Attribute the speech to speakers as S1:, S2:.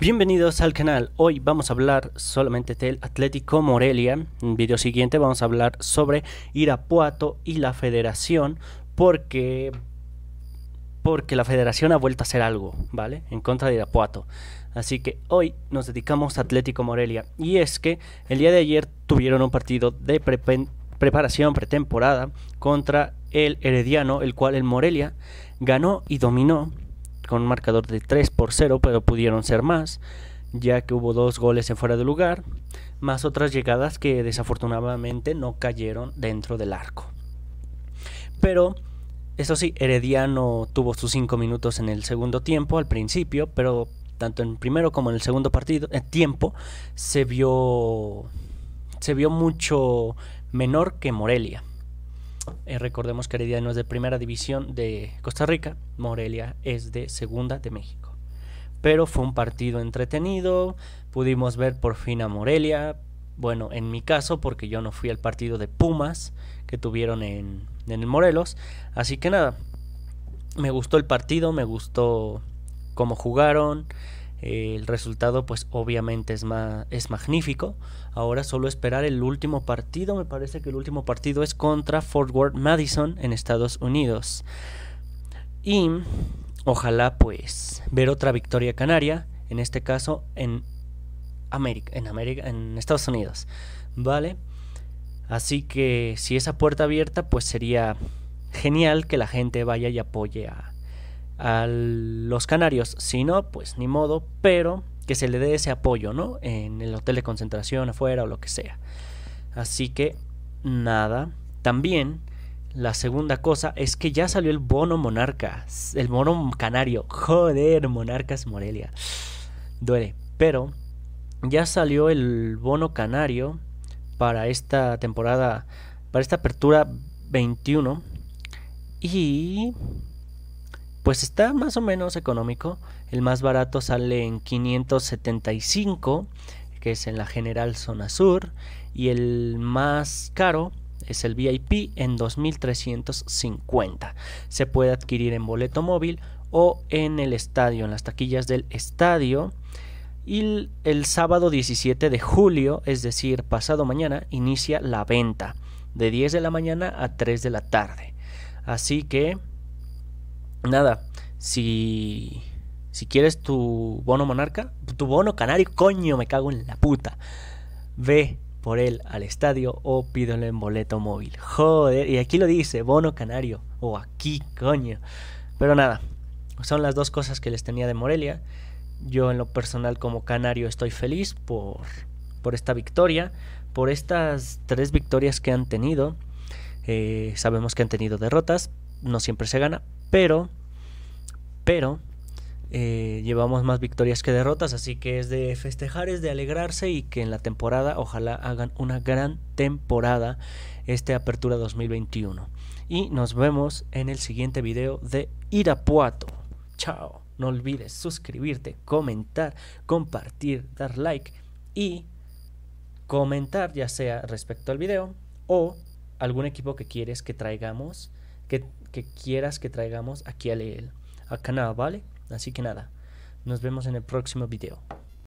S1: Bienvenidos al canal, hoy vamos a hablar solamente del Atlético Morelia, en el video siguiente vamos a hablar sobre Irapuato y la federación porque, porque la federación ha vuelto a hacer algo, ¿vale? En contra de Irapuato. Así que hoy nos dedicamos a Atlético Morelia y es que el día de ayer tuvieron un partido de preparación pretemporada contra el Herediano, el cual el Morelia ganó y dominó con un marcador de 3 por 0, pero pudieron ser más, ya que hubo dos goles en fuera de lugar, más otras llegadas que desafortunadamente no cayeron dentro del arco. Pero, eso sí, Herediano tuvo sus 5 minutos en el segundo tiempo al principio, pero tanto en el primero como en el segundo partido, eh, tiempo, se vio, se vio mucho menor que Morelia. Eh, recordemos que no es de primera división de Costa Rica, Morelia es de segunda de México. Pero fue un partido entretenido, pudimos ver por fin a Morelia, bueno, en mi caso, porque yo no fui al partido de Pumas que tuvieron en, en Morelos. Así que nada, me gustó el partido, me gustó cómo jugaron, el resultado pues obviamente es, es magnífico. Ahora solo esperar el último partido, me parece que el último partido es contra Fort Worth Madison en Estados Unidos. Y ojalá pues ver otra victoria canaria, en este caso en América, en América, en Estados Unidos, ¿vale? Así que si esa puerta abierta pues sería genial que la gente vaya y apoye a a los canarios. Si no, pues ni modo, pero que se le dé ese apoyo, ¿no? En el hotel de concentración, afuera o lo que sea. Así que, nada. También, la segunda cosa es que ya salió el bono monarca, el bono canario. Joder, monarcas Morelia. Duele, pero ya salió el bono canario para esta temporada, para esta apertura 21. Y pues está más o menos económico. El más barato sale en 575, que es en la General Zona Sur, y el más caro es el VIP en 2350. Se puede adquirir en boleto móvil o en el estadio, en las taquillas del estadio. Y el, sábado 17 de julio, es decir, pasado mañana, inicia la venta de 10 de la mañana a 3 de la tarde. Así que nada, si, si quieres tu bono monarca, tu bono canario, coño, me cago en la puta. Ve por él al estadio o pídelo en boleto móvil. Joder, y aquí lo dice, bono canario, o aquí, coño. Pero nada, son las dos cosas que les tenía de Morelia. Yo en lo personal como canario estoy feliz por, por esta victoria, por estas tres victorias que han tenido. Eh, sabemos que han tenido derrotas, no siempre se gana, pero, pero, eh, llevamos más victorias que derrotas, así que es de festejar, es de alegrarse y que en la temporada ojalá hagan una gran temporada este Apertura 2021. Y nos vemos en el siguiente video de Irapuato. Chao, no olvides suscribirte, comentar, compartir, dar like y comentar ya sea respecto al video o algún equipo que quieres que traigamos que, quieras que traigamos aquí a, a canal, ¿vale? Así que nada, nos vemos en el próximo video.